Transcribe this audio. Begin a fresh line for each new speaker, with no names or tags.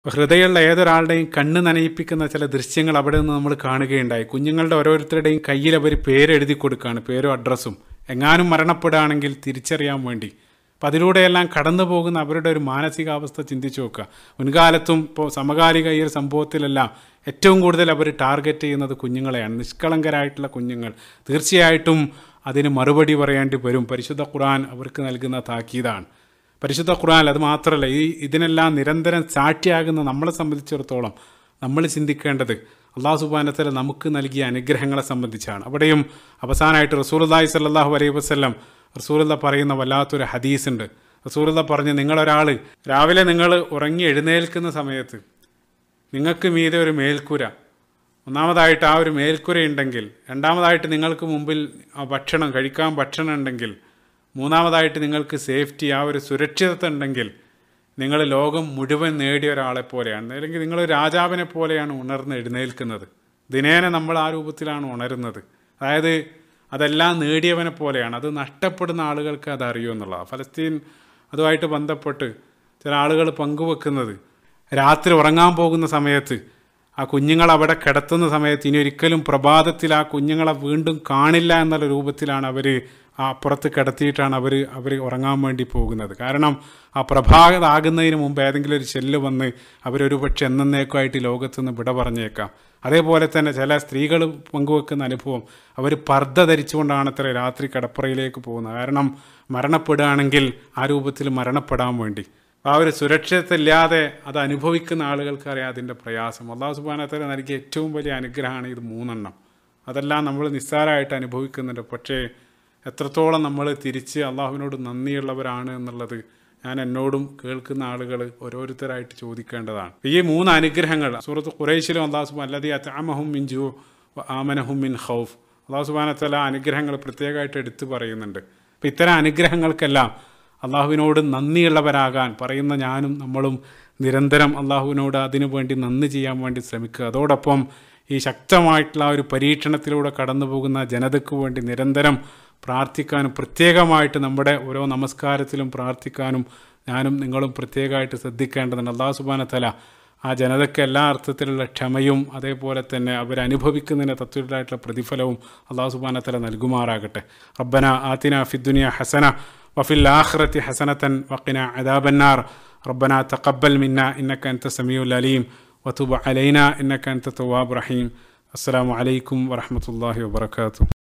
ഇപ്പോൾ ഹൃദയമുള്ള ഏതൊരാളുടെയും കണ്ണ് നനയിപ്പിക്കുന്ന ചില ദൃശ്യങ്ങൾ അവിടെ നിന്ന് നമ്മൾ കാണുകയുണ്ടായി കുഞ്ഞുങ്ങളുടെ ഓരോരുത്തരുടെയും കയ്യിൽ അവർ പേരെഴുതി കൊടുക്കുകയാണ് പേരും അഡ്രസ്സും എങ്ങാനും മരണപ്പെടുകയാണെങ്കിൽ തിരിച്ചറിയാൻ വേണ്ടി അപ്പം അതിലൂടെയെല്ലാം കടന്നു പോകുന്ന അവരുടെ ഒരു മാനസികാവസ്ഥ ചിന്തിച്ചു നോക്കുക മുൻകാലത്തും ഇപ്പോൾ സമകാലിക ഈ ഒരു സംഭവത്തിലെല്ലാം ഏറ്റവും കൂടുതൽ അവർ ടാർഗറ്റ് ചെയ്യുന്നത് കുഞ്ഞുങ്ങളെയാണ് നിഷ്കളങ്കരായിട്ടുള്ള കുഞ്ഞുങ്ങൾ തീർച്ചയായിട്ടും അതിന് മറുപടി പറയേണ്ടി വരും പരിശുദ്ധ ഖുർആൻ അവർക്ക് നൽകുന്ന താക്കീതാണ് പരിശുദ്ധ ഖുറാൻ അത് മാത്രമല്ല ഈ ഇതിനെല്ലാം നിരന്തരം സാക്ഷിയാകുന്ന നമ്മളെ സംബന്ധിച്ചിടത്തോളം നമ്മൾ ചിന്തിക്കേണ്ടത് അള്ളാഹു സുബാനത്തല നമുക്ക് നൽകിയ അനുഗ്രഹങ്ങളെ സംബന്ധിച്ചാണ് അവിടെയും അവസാനമായിട്ട് റസൂൽദായി സല്ലാഹു അലൈഹി വസ്ലം റസൂലുള്ള പറയുന്ന വല്ലാത്തൊരു ഹദീസ് ഉണ്ട് റസൂലുള്ള പറഞ്ഞ് നിങ്ങളൊരാൾ രാവിലെ നിങ്ങൾ ഉറങ്ങി എഴുന്നേൽക്കുന്ന സമയത്ത് നിങ്ങൾക്ക് മീതെ ഒരു മേൽക്കൂര ഒന്നാമതായിട്ട് ആ ഒരു മേൽക്കൂരയുണ്ടെങ്കിൽ ഉണ്ടെങ്കിൽ രണ്ടാമതായിട്ട് നിങ്ങൾക്ക് മുമ്പിൽ ഭക്ഷണം കഴിക്കാൻ ഭക്ഷണം ഉണ്ടെങ്കിൽ മൂന്നാമതായിട്ട് നിങ്ങൾക്ക് സേഫ്റ്റി ആ ഒരു സുരക്ഷിതത്വം ഉണ്ടെങ്കിൽ നിങ്ങൾ ലോകം മുഴുവൻ നേടിയ ഒരാളെ പോലെയാണ് അല്ലെങ്കിൽ നിങ്ങൾ രാജാവിനെ പോലെയാണ് ഉണർന്ന് എഴുന്നേൽക്കുന്നത് ദിനേന നമ്മൾ ആ രൂപത്തിലാണ് ഉണരുന്നത് അതായത് അതെല്ലാം നേടിയവനെ പോലെയാണ് അത് നഷ്ടപ്പെടുന്ന ആളുകൾക്ക് അത് എന്നുള്ളതാണ് ഫലസ്തീൻ അതുമായിട്ട് ബന്ധപ്പെട്ട് ചില ആളുകൾ പങ്കുവെക്കുന്നത് രാത്രി ഉറങ്ങാൻ പോകുന്ന സമയത്ത് ആ കുഞ്ഞുങ്ങളവിടെ കിടത്തുന്ന സമയത്ത് ഇനി ഒരിക്കലും പ്രഭാതത്തിൽ ആ കുഞ്ഞുങ്ങളെ വീണ്ടും കാണില്ല എന്നുള്ള രൂപത്തിലാണ് അവർ ആ അപ്പുറത്ത് കിടത്തിയിട്ടാണ് അവർ അവർ ഉറങ്ങാൻ വേണ്ടി പോകുന്നത് കാരണം ആ പ്രഭാതാകുന്നതിന് മുമ്പ് ഏതെങ്കിലും ഒരു ചെല്ല് വന്ന് അവരൊരു പക്ഷെ എന്നേക്കുമായിട്ട് നിന്ന് വിട പറഞ്ഞേക്കാം അതേപോലെ തന്നെ ചില സ്ത്രീകൾ പങ്കുവെക്കുന്ന അനുഭവം അവർ പർദ്ദ ധരിച്ചുകൊണ്ടാണ് അത്ര രാത്രി കിടപ്പറയിലേക്ക് പോകുന്നത് കാരണം മരണപ്പെടുകയാണെങ്കിൽ ആ രൂപത്തിൽ മരണപ്പെടാൻ വേണ്ടി ആ ഒരു സുരക്ഷിതത്തില്ലാതെ അത് അനുഭവിക്കുന്ന അറിയാം അതിൻ്റെ പ്രയാസം അള്ളാഹു സുബാനത്തിന് നൽകിയ ഏറ്റവും വലിയ അനുഗ്രഹമാണ് ഇത് മൂന്നെണ്ണം അതെല്ലാം നമ്മൾ നിസ്സാരമായിട്ട് അനുഭവിക്കുന്നുണ്ട് പക്ഷേ എത്രത്തോളം നമ്മൾ തിരിച്ച് അള്ളാഹുവിനോട് നന്ദിയുള്ളവരാണ് എന്നുള്ളത് ഞാൻ എന്നോടും കേൾക്കുന്ന ആളുകൾ ഓരോരുത്തരായിട്ട് ചോദിക്കേണ്ടതാണ് ഈ മൂന്ന് അനുഗ്രഹങ്ങൾ സൂറത്ത് കുറേശ്ശിലും അള്ളാഹു സുബാൻ അല്ലാതെ അത്താമഹും ജു ആമനഹും മിൻ ഖൗഫ് അള്ളാഹു സുബാനത്തല അനുഗ്രഹങ്ങൾ പ്രത്യേകമായിട്ട് എടുത്തു പറയുന്നുണ്ട് അപ്പം ഇത്തരം അനുഗ്രഹങ്ങൾക്കെല്ലാം അള്ളാഹുവിനോട് നന്ദിയുള്ളവരാകാൻ പറയുന്ന ഞാനും നമ്മളും നിരന്തരം അള്ളാഹുവിനോട് അതിനു വേണ്ടി നന്ദി ചെയ്യാൻ വേണ്ടി ശ്രമിക്കുക അതോടൊപ്പം ഈ ശക്തമായിട്ടുള്ള ഒരു പരീക്ഷണത്തിലൂടെ കടന്നു പോകുന്ന ജനതയ്ക്ക് വേണ്ടി നിരന്തരം പ്രാർത്ഥിക്കാനും പ്രത്യേകമായിട്ട് നമ്മുടെ ഓരോ നമസ്കാരത്തിലും പ്രാർത്ഥിക്കാനും ഞാനും നിങ്ങളും പ്രത്യേകമായിട്ട് ശ്രദ്ധിക്കേണ്ടതുണ്ട് അള്ളാഹു സുബാന തല ആ ജനതയ്ക്ക് എല്ലാ അർത്ഥത്തിലുള്ള ക്ഷമയും അതേപോലെ തന്നെ അവരനുഭവിക്കുന്നതിൻ്റെ തത്വത്തിലായിട്ടുള്ള പ്രതിഫലവും അള്ളാഹു സുബാന തല നൽകുമാറാകട്ടെ റബ്ബന ആതിന ഫിദ്ദുനിയ ഹസന وفي الآخرة حسنة وقنا عذاب النار ربنا تقبل منا إنك أنت سميع العليم وتب علينا إنك أنت تواب رحيم السلام عليكم ورحمة الله وبركاته